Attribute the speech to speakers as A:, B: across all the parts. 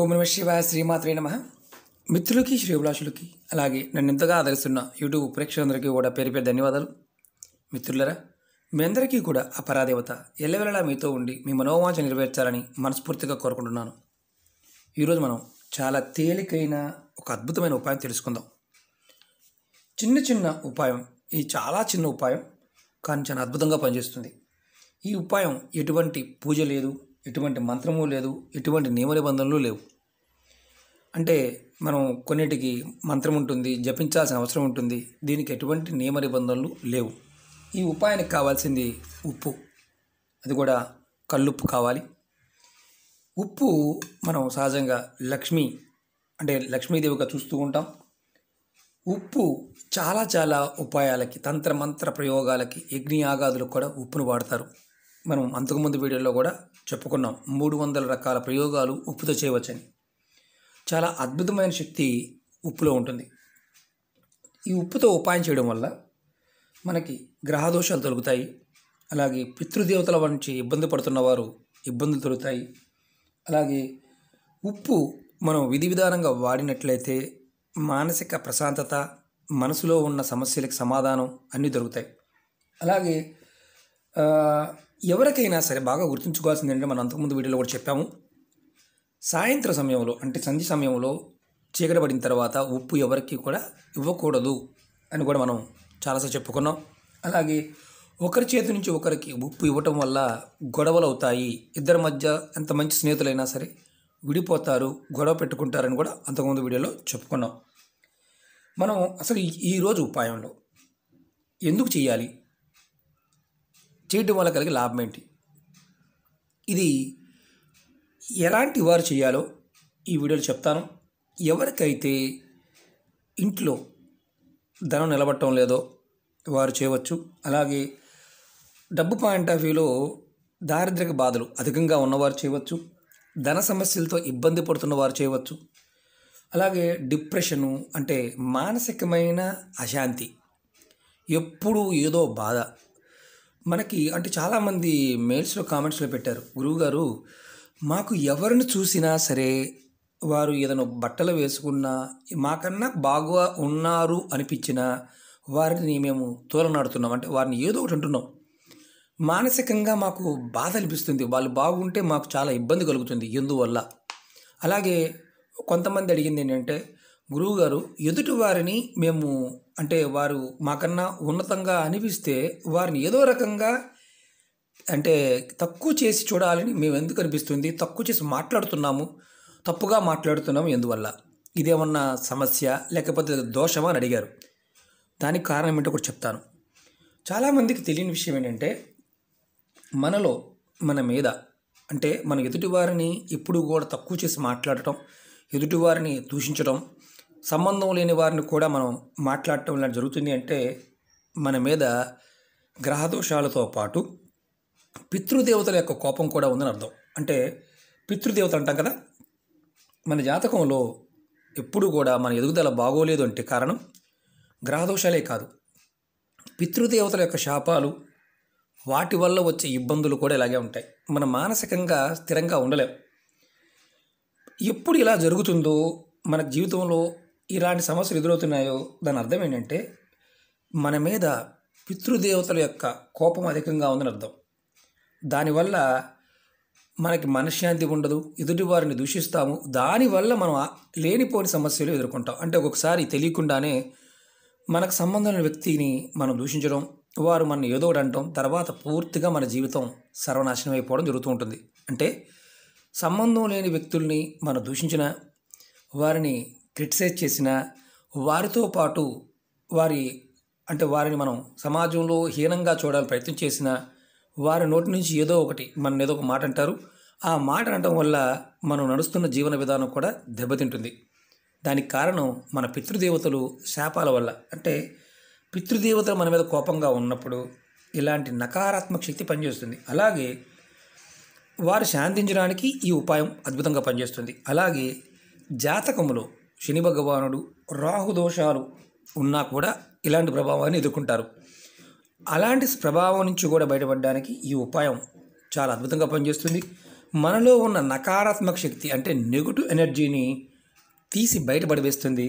A: ఓం నమ శివ శ్రీమాత్రే నమ మిత్రులకి శ్రీభిలాషులకి అలాగే నన్ను ఎంతగా ఆదరిస్తున్న యూట్యూబ్ ప్రేక్షకులందరికీ కూడా పేరు పేరు ధన్యవాదాలు మిత్రులరా మీ అందరికీ కూడా అపరాదేవత పరాదేవత ఎల్లవెల్లలా మీతో ఉండి మీ మనోవాంఛ నెరవేర్చాలని మనస్ఫూర్తిగా కోరుకుంటున్నాను ఈరోజు మనం చాలా తేలికైన ఒక అద్భుతమైన ఉపాయం తెలుసుకుందాం చిన్న చిన్న ఉపాయం ఇది చాలా చిన్న ఉపాయం కానీ చాలా అద్భుతంగా పనిచేస్తుంది ఈ ఉపాయం ఎటువంటి పూజ లేదు ఎటువంటి మంత్రము లేదు ఎటువంటి నియమ నిబంధనలు లేవు అంటే మనం కొన్నిటికి మంత్రం ఉంటుంది జపించాల్సిన అవసరం ఉంటుంది దీనికి ఎటువంటి నియమ నిబంధనలు లేవు ఈ ఉపాయానికి కావాల్సింది ఉప్పు అది కూడా కళ్ళుప్పు కావాలి ఉప్పు మనం సహజంగా లక్ష్మి అంటే లక్ష్మీదేవిగా చూస్తూ ఉంటాం ఉప్పు చాలా చాలా ఉపాయాలకి తంత్రమంత్ర ప్రయోగాలకి యజ్ఞయాగాదులకు కూడా ఉప్పును వాడతారు మనం అంతకుముందు వీడియోలో కూడా చెప్పుకున్నాం మూడు వందల రకాల ప్రయోగాలు ఉప్పుతో చేయవచ్చని చాలా అద్భుతమైన శక్తి ఉప్పులో ఉంటుంది ఈ ఉప్పుతో ఉపాయం చేయడం వల్ల మనకి గ్రహదోషాలు తొలుగుతాయి అలాగే పితృదేవతల నుంచి ఇబ్బంది పడుతున్న వారు ఇబ్బందులు తొలుగుతాయి అలాగే ఉప్పు మనం విధి విధానంగా వాడినట్లయితే మానసిక ప్రశాంతత మనసులో ఉన్న సమస్యలకు సమాధానం అన్నీ దొరుకుతాయి అలాగే ఎవరికైనా సరే బాగా గుర్తుంచుకోవాల్సింది ఏంటంటే మనం అంతకుముందు వీడియోలో కూడా చెప్పాము సాయంత్ర సమయంలో అంటే సంధి సమయంలో చీకటపడిన తర్వాత ఉప్పు ఎవరికి కూడా ఇవ్వకూడదు అని కూడా మనం చాలాసార్లు చెప్పుకున్నాం అలాగే ఒకరి చేతి నుంచి ఒకరికి ఉప్పు ఇవ్వటం వల్ల గొడవలు అవుతాయి ఇద్దరి మధ్య ఎంత మంచి స్నేహితులైనా సరే విడిపోతారు గొడవ పెట్టుకుంటారని కూడా అంతకుముందు వీడియోలో చెప్పుకున్నాం మనం అసలు ఈరోజు ఉపాయంలో ఎందుకు చేయాలి చేయటం వల్ల కలిగే లాభం ఏంటి ఇది ఎలాంటి వారు చేయాలో ఈ వీడియోలో చెప్తాను ఎవరికైతే ఇంట్లో ధనం నిలబట్టడం లేదో వారు చేయవచ్చు అలాగే డబ్బు పాయింట్ ఆఫ్ వ్యూలో దారిద్రక బాధలు అధికంగా ఉన్నవారు చేయవచ్చు ధన సమస్యలతో ఇబ్బంది పడుతున్న వారు చేయవచ్చు అలాగే డిప్రెషను అంటే మానసికమైన అశాంతి ఎప్పుడూ ఏదో బాధ మనకి అంటే చాలామంది మెయిల్స్లో కామెంట్స్లో పెట్టారు గురువుగారు మాకు ఎవరిని చూసినా సరే వారు ఏదైనా బట్టలు వేసుకున్నా మాకన్నా బాగా ఉన్నారు అనిపించినా వారిని మేము తోలనాడుతున్నాం అంటే వారిని ఏదో ఒకటి అంటున్నాం మానసికంగా మాకు బాధ అనిపిస్తుంది వాళ్ళు బాగుంటే మాకు చాలా ఇబ్బంది కలుగుతుంది ఎందువల్ల అలాగే కొంతమంది అడిగింది ఏంటంటే గురువుగారు ఎదుటి వారిని మేము అంటే వారు మాకన్నా ఉన్నతంగా అనిపిస్తే వారిని ఏదో రకంగా అంటే తక్కువ చేసి చూడాలని మేము ఎందుకు అనిపిస్తుంది తక్కువ చేసి మాట్లాడుతున్నాము తప్పుగా మాట్లాడుతున్నాము ఎందువల్ల ఇదేమన్నా సమస్య లేకపోతే దోషమా అని అడిగారు దానికి కారణం ఏంటో కూడా చెప్తాను చాలామందికి తెలియని విషయం ఏంటంటే మనలో మన మీద అంటే మన ఎదుటివారిని ఎప్పుడు కూడా తక్కువ చేసి మాట్లాడటం ఎదుటివారిని దూషించడం సంబంధం లేని వారిని కూడా మనం మాట్లాడటం ఇలా జరుగుతుంది అంటే మన మీద గ్రహదోషాలతో పాటు పితృదేవతల యొక్క కోపం కూడా ఉందని అర్థం అంటే పితృదేవతలు అంటాం కదా మన జాతకంలో ఎప్పుడు కూడా మన ఎదుగుదల బాగోలేదు అంటే కారణం గ్రహదోషాలే కాదు పితృదేవతల యొక్క శాపాలు వాటి వల్ల వచ్చే ఇబ్బందులు కూడా ఇలాగే ఉంటాయి మనం మానసికంగా స్థిరంగా ఉండలేం ఎప్పుడు ఇలా జరుగుతుందో మన జీవితంలో ఇలాంటి సమస్యలు ఎదురవుతున్నాయో దాని అర్థం ఏంటంటే మన మీద పితృదేవతల యొక్క కోపం అధికంగా ఉందని అర్థం దానివల్ల మనకి మనశ్శాంతి ఉండదు ఎదుటి వారిని దూషిస్తాము దానివల్ల మనం లేనిపోని సమస్యలు ఎదుర్కొంటాం అంటే ఒక్కొక్కసారి తెలియకుండానే మనకు సంబంధం వ్యక్తిని మనం దూషించడం వారు మన ఏదో ఒకటి తర్వాత పూర్తిగా మన జీవితం సర్వనాశనం అయిపోవడం జరుగుతూ ఉంటుంది అంటే సంబంధం లేని వ్యక్తుల్ని మనం దూషించిన వారిని క్రిటిసైజ్ చేసినా వారితో పాటు వారి అంటే వారిని మనం సమాజంలో హీనంగా చూడాలని ప్రయత్నం చేసినా వారి నోటి నుంచి ఏదో ఒకటి మన ఏదో ఒక మాట అంటారు ఆ మాట అనడం వల్ల మనం నడుస్తున్న జీవన విధానం కూడా దెబ్బతింటుంది దానికి కారణం మన పితృదేవతలు శాపాల వల్ల అంటే పితృదేవతలు మన మీద కోపంగా ఉన్నప్పుడు ఇలాంటి నకారాత్మక శక్తి పనిచేస్తుంది అలాగే వారు శాంతించడానికి ఈ ఉపాయం అద్భుతంగా పనిచేస్తుంది అలాగే జాతకములో శని భగవానుడు రాహు దోషాలు ఉన్నా కూడా ఇలాంటి ప్రభావాన్ని ఎదుర్కొంటారు అలాంటి ప్రభావం నుంచి కూడా బయటపడడానికి ఈ ఉపాయం చాలా అద్భుతంగా పనిచేస్తుంది మనలో ఉన్న నకారాత్మక శక్తి అంటే నెగిటివ్ ఎనర్జీని తీసి బయటపడివేస్తుంది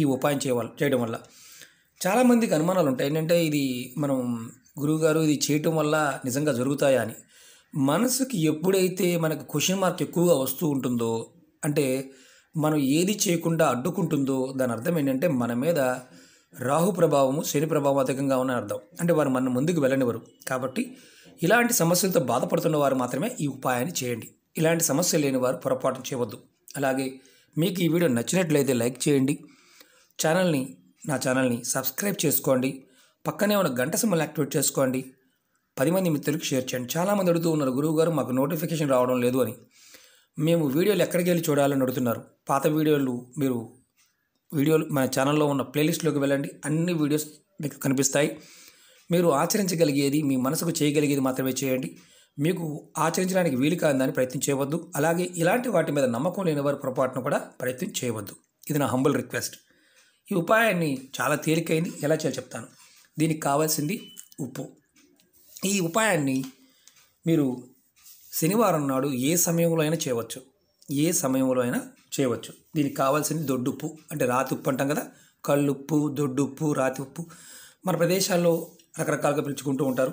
A: ఈ ఉపాయం చేయవల్ చేయడం వల్ల చాలామందికి అనుమానాలు ఉంటాయి ఏంటంటే ఇది మనం గురువుగారు ఇది చేయటం వల్ల నిజంగా జరుగుతాయా అని మనసుకి ఎప్పుడైతే మనకు క్వశ్చన్ మార్క్ ఎక్కువగా వస్తూ ఉంటుందో అంటే మనం ఏది చేయకుండా అడ్డుకుంటుందో దాని అర్థం ఏంటంటే మన మీద రాహు ప్రభావము శని ప్రభావం అధికంగా ఉన్న అర్థం అంటే వారు మన ముందుకు వెళ్ళనివ్వరు కాబట్టి ఇలాంటి సమస్యలతో బాధపడుతున్న వారు మాత్రమే ఈ ఉపాయాన్ని చేయండి ఇలాంటి సమస్యలు లేని వారు పొరపాటు చేయవద్దు అలాగే మీకు ఈ వీడియో నచ్చినట్లయితే లైక్ చేయండి ఛానల్ని నా ఛానల్ని సబ్స్క్రైబ్ చేసుకోండి పక్కనే ఉన్న గంట సమయం యాక్టివేట్ చేసుకోండి పది మంది మిత్రులకు షేర్ చేయండి చాలామంది అడుగుతూ ఉన్నారు గురువు గారు మాకు నోటిఫికేషన్ రావడం లేదు అని మేము వీడియోలు ఎక్కడికి వెళ్ళి చూడాలని అడుగుతున్నారు పాత వీడియోలు మీరు వీడియోలు మన ఛానల్లో ఉన్న ప్లేలిస్ట్లోకి వెళ్ళండి అన్ని వీడియోస్ మీకు కనిపిస్తాయి మీరు ఆచరించగలిగేది మీ మనసుకు చేయగలిగేది మాత్రమే చేయండి మీకు ఆచరించడానికి వీలు కాదని ప్రయత్నం చేయవద్దు అలాగే ఇలాంటి వాటి మీద నమ్మకం లేని వారి పొరపాటును కూడా ప్రయత్నం చేయవద్దు ఇది నా హంబుల్ రిక్వెస్ట్ ఈ ఉపాయాన్ని చాలా తేలికైంది ఎలా చేయాలి చెప్తాను దీనికి కావాల్సింది ఉప్పు ఈ ఉపాయాన్ని మీరు శనివారం నాడు ఏ సమయంలో అయినా చేయవచ్చు ఏ సమయంలో అయినా చేయవచ్చు దీనికి కావాల్సింది దొడ్డుప్పు అంటే రాతి ఉప్పు అంటాం కదా కళ్ళుప్పు దొడ్డుప్పు రాతి ఉప్పు మన ప్రదేశాల్లో రకరకాలుగా పిలుచుకుంటూ ఉంటారు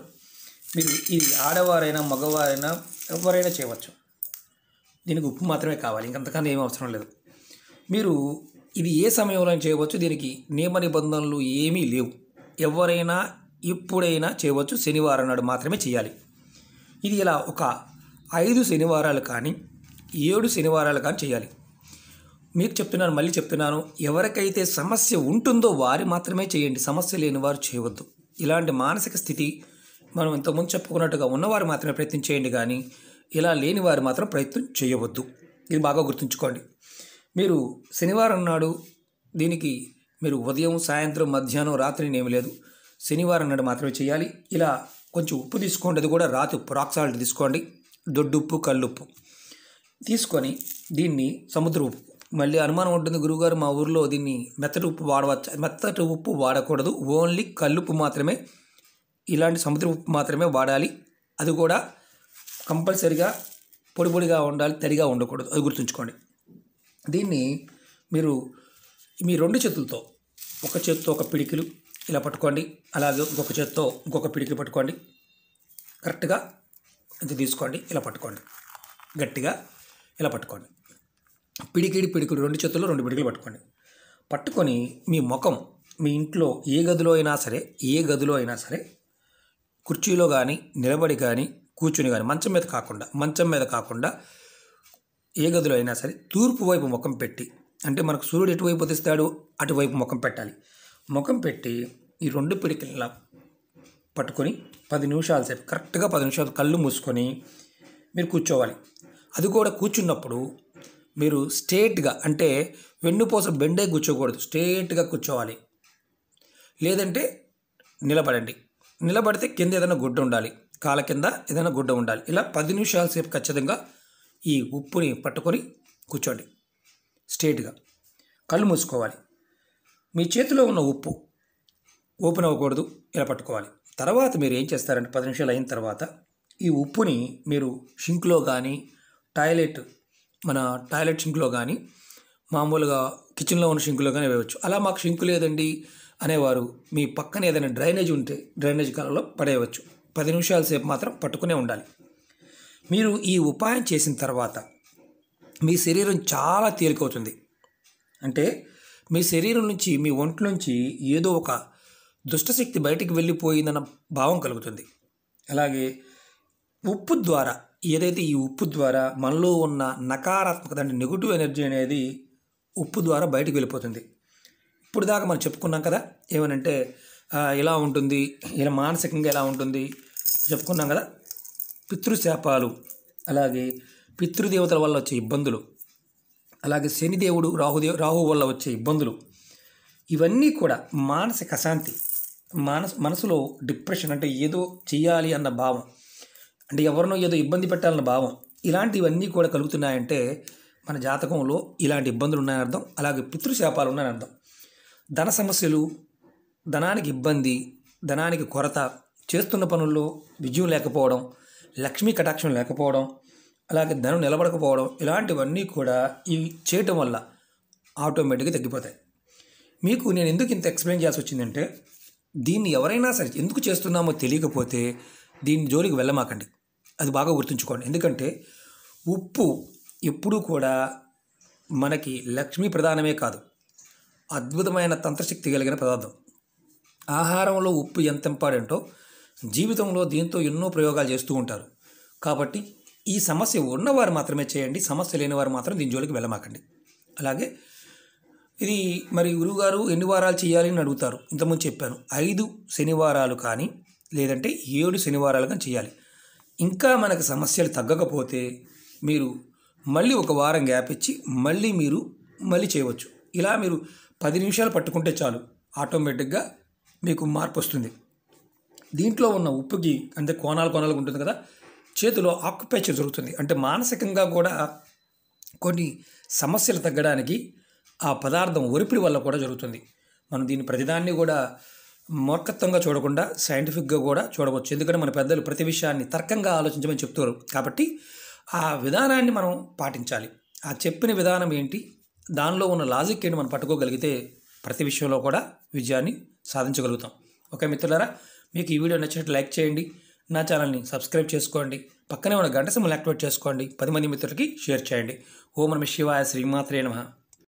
A: మీరు ఇది ఆడవారైనా మగవారైనా ఎవరైనా చేయవచ్చు దీనికి ఉప్పు మాత్రమే కావాలి ఇంకంతకన్నా ఏమీ అవసరం లేదు మీరు ఇది ఏ సమయంలో చేయవచ్చు దీనికి నియమ నిబంధనలు ఏమీ లేవు ఎవరైనా ఎప్పుడైనా చేయవచ్చు శనివారం నాడు మాత్రమే చేయాలి ఇది ఇలా ఒక ఐదు శనివారాలు కానీ ఏడు శనివారాలు కానీ చేయాలి మీకు చెప్తున్నాను మళ్ళీ చెప్తున్నాను ఎవరికైతే సమస్య ఉంటుందో వారి మాత్రమే చేయండి సమస్య లేని వారు చేయవద్దు ఇలాంటి మానసిక స్థితి మనం ఇంతకుముందు చెప్పుకున్నట్టుగా ఉన్నవారు మాత్రమే ప్రయత్నం చేయండి కానీ ఇలా లేని వారు మాత్రం ప్రయత్నం చేయవద్దు ఇది బాగా గుర్తుంచుకోండి మీరు శనివారం నాడు దీనికి మీరు ఉదయం సాయంత్రం మధ్యాహ్నం రాత్రిని ఏమి లేదు శనివారం నాడు మాత్రమే చేయాలి ఇలా కొంచెం ఉప్పు తీసుకోండి అది కూడా రాత్రి ప్రాక్సాల్ట్ తీసుకోండి దొడ్డుప్పు కల్లుప్పు తీసుకొని దీన్ని సముద్ర ఉప్పు మళ్ళీ అనుమానం ఉంటుంది గురువుగారు మా ఊర్లో దీన్ని మెత్తటి ఉప్పు వాడవచ్చు మెత్తటి ఉప్పు వాడకూడదు ఓన్లీ కల్లుప్పు మాత్రమే ఇలాంటి సముద్ర ఉప్పు మాత్రమే వాడాలి అది కూడా కంపల్సరిగా పొడి పొడిగా ఉండాలి తడిగా ఉండకూడదు అది గుర్తుంచుకోండి దీన్ని మీరు మీ రెండు చేతులతో ఒక చేత్తో ఒక పిడికిలు ఇలా పట్టుకోండి అలాగే ఇంకొక చేత్తో ఇంకొక పిడికిలు పట్టుకోండి కరెక్ట్గా ఇది తీసుకోండి ఇలా పట్టుకోండి గట్టిగా ఇలా పట్టుకోండి పిడికిడి పిడికిడు రెండు చేతుల్లో రెండు పిడికిలు పట్టుకోండి పట్టుకొని మీ ముఖం మీ ఇంట్లో ఏ గదిలో అయినా సరే ఏ గదిలో అయినా సరే కుర్చీలో కానీ నిలబడి కానీ కూర్చుని కానీ మంచం మీద కాకుండా మంచం మీద కాకుండా ఏ గదిలో అయినా సరే తూర్పు వైపు ముఖం పెట్టి అంటే మనకు సూర్యుడు ఎటువైపు ఉదిస్తాడు అటువైపు ముఖం పెట్టాలి ముఖం పెట్టి ఈ రెండు పిడికిల పట్టుకొని పది నిమిషాలు సేపు కరెక్ట్గా పది నిమిషాలు కళ్ళు మూసుకొని మీరు కూర్చోవాలి అది కూడా కూర్చున్నప్పుడు మీరు స్ట్రేట్గా అంటే వెన్నుపోస బెండే కూర్చోకూడదు స్ట్రేట్గా కూర్చోవాలి లేదంటే నిలబడండి నిలబడితే కింద ఏదైనా గుడ్డ ఉండాలి కాళ్ళ కింద ఏదైనా గుడ్డ ఉండాలి ఇలా పది నిమిషాల సేపు ఖచ్చితంగా ఈ ఉప్పుని పట్టుకొని కూర్చోండి స్ట్రేట్గా కళ్ళు మూసుకోవాలి మీ చేతిలో ఉన్న ఉప్పు ఓపెన్ అవ్వకూడదు ఇలా పట్టుకోవాలి తర్వాత మీరు ఏం చేస్తారంటే పది నిమిషాలు అయిన తర్వాత ఈ ఉప్పుని మీరు షింక్లో కానీ టాయిలెట్ మన టాయిలెట్ షింక్లో కానీ మామూలుగా కిచెన్లో ఉన్న షింకులో కానీ వేయవచ్చు అలా మాకు షింకు లేదండి అనేవారు మీ పక్కన ఏదైనా డ్రైనేజ్ ఉంటే డ్రైనేజ్ కాలంలో పడేయవచ్చు పది నిమిషాల సేపు మాత్రం పట్టుకునే ఉండాలి మీరు ఈ ఉపాయం చేసిన తర్వాత మీ శరీరం చాలా తేలికవుతుంది అంటే మీ శరీరం నుంచి మీ ఒంటి నుంచి ఏదో ఒక దుష్టశక్తి బయటికి వెళ్ళిపోయిందన్న భావం కలుగుతుంది అలాగే ఉప్పు ద్వారా ఏదైతే ఈ ఉప్పు ద్వారా మనలో ఉన్న నకారాత్మకత అంటే నెగిటివ్ ఎనర్జీ అనేది ఉప్పు ద్వారా బయటకు వెళ్ళిపోతుంది ఇప్పుడు దాకా మనం చెప్పుకున్నాం కదా ఏమనంటే ఇలా ఉంటుంది ఇలా మానసికంగా ఎలా ఉంటుంది చెప్పుకున్నాం కదా పితృశాపాలు అలాగే పితృదేవతల వల్ల వచ్చే ఇబ్బందులు అలాగే శనిదేవుడు రాహుదేవు రాహు వల్ల వచ్చే ఇబ్బందులు ఇవన్నీ కూడా మానసిక అశాంతి మానస్ మనసులో డిప్రెషన్ అంటే ఏదో చేయాలి అన్న భావం అంటే ఎవరినో ఏదో ఇబ్బంది పెట్టాలన్న భావం ఇలాంటివన్నీ కూడా కలుగుతున్నాయంటే మన జాతకంలో ఇలాంటి ఇబ్బందులు ఉన్నాయని అర్థం అలాగే పితృశాపాలు ఉన్నాయని అర్థం ధన సమస్యలు ధనానికి ఇబ్బంది ధనానికి కొరత చేస్తున్న పనుల్లో విజయం లేకపోవడం లక్ష్మీ కటాక్షం లేకపోవడం అలాగే ధనం నిలబడకపోవడం ఇలాంటివన్నీ కూడా ఇవి చేయటం వల్ల ఆటోమేటిక్గా తగ్గిపోతాయి మీకు నేను ఎందుకు ఇంత ఎక్స్ప్లెయిన్ చేయాల్సి వచ్చిందంటే దీన్ని ఎవరైనా సరే ఎందుకు చేస్తున్నామో తెలియకపోతే దీని జోలికి వెళ్ళమాకండి అది బాగా గుర్తుంచుకోండి ఎందుకంటే ఉప్పు ఎప్పుడూ కూడా మనకి లక్ష్మీ ప్రధానమే కాదు అద్భుతమైన తంత్రశక్తి కలిగిన పదార్థం ఆహారంలో ఉప్పు ఎంత ఇంపార్టెంటో జీవితంలో దీంతో ఎన్నో ప్రయోగాలు చేస్తూ ఉంటారు కాబట్టి ఈ సమస్య ఉన్నవారు మాత్రమే చేయండి సమస్య లేనివారు మాత్రం దీని జోలికి వెళ్ళమాకండి అలాగే ఇది మరి గురువుగారు ఎన్ని వారాలు చేయాలి అని అడుగుతారు ఇంతకుముందు చెప్పాను ఐదు శనివారాలు కానీ లేదంటే ఏడు శనివారాలు కానీ చేయాలి ఇంకా మనకు సమస్యలు తగ్గకపోతే మీరు మళ్ళీ ఒక వారం గ్యాప్ ఇచ్చి మళ్ళీ మీరు మళ్ళీ చేయవచ్చు ఇలా మీరు పది నిమిషాలు పట్టుకుంటే చాలు ఆటోమేటిక్గా మీకు మార్పు వస్తుంది దీంట్లో ఉన్న ఉప్పుకి అంటే కోణాలు కోణాలు ఉంటుంది కదా చేతిలో ఆక్యుపేచర్ జరుగుతుంది అంటే మానసికంగా కూడా కొన్ని సమస్యలు తగ్గడానికి ఆ పదార్థం ఒరిపిడి వల్ల కూడా జరుగుతుంది మనం దీన్ని ప్రతిదాన్ని కూడా మూర్ఖత్వంగా చూడకుండా సైంటిఫిక్గా కూడా చూడవచ్చు ఎందుకంటే మన పెద్దలు ప్రతి విషయాన్ని తర్కంగా ఆలోచించమని చెప్తారు కాబట్టి ఆ విధానాన్ని మనం పాటించాలి ఆ చెప్పిన విధానం ఏంటి దానిలో ఉన్న లాజిక్ ఏంటి మనం పట్టుకోగలిగితే ప్రతి విషయంలో కూడా విజయాన్ని సాధించగలుగుతాం ఓకే మిత్రులారా మీకు ఈ వీడియో నచ్చినట్టు లైక్ చేయండి నా ఛానల్ని సబ్స్క్రైబ్ చేసుకోండి పక్కనే ఉన్న గంట సింబల్ యాక్టివేట్ చేసుకోండి పది మంది మిత్రులకి షేర్ చేయండి ఓ మనం శివాయ శ్రీమాత్రే నమ